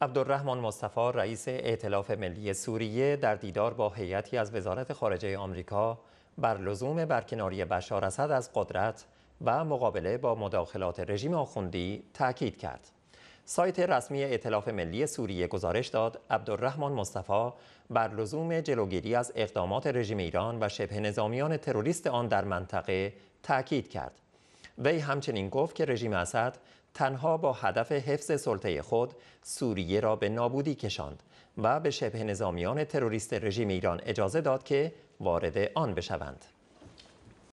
عبدالرحمن مصطفی رئیس ائتلاف ملی سوریه در دیدار با هیئتی از وزارت خارجه آمریکا بر لزوم برکناری بشار اسد از قدرت و مقابله با مداخلات رژیم آخوندی تاکید کرد. سایت رسمی ائتلاف ملی سوریه گزارش داد عبدالرحمن مصطفی بر لزوم جلوگیری از اقدامات رژیم ایران و شبه نظامیان تروریست آن در منطقه تاکید کرد. وی همچنین گفت که رژیم اسد تنها با هدف حفظ سلطه خود سوریه را به نابودی کشاند و به شبه نظامیان تروریست رژیم ایران اجازه داد که وارد آن بشوند.